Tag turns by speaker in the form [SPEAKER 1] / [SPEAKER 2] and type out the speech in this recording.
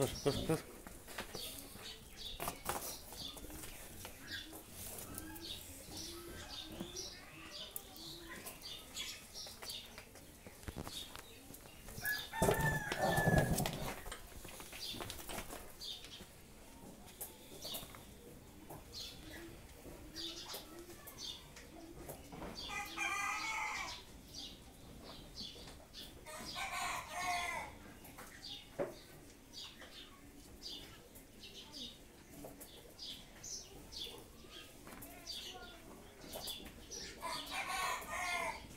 [SPEAKER 1] Cos, cos, cos.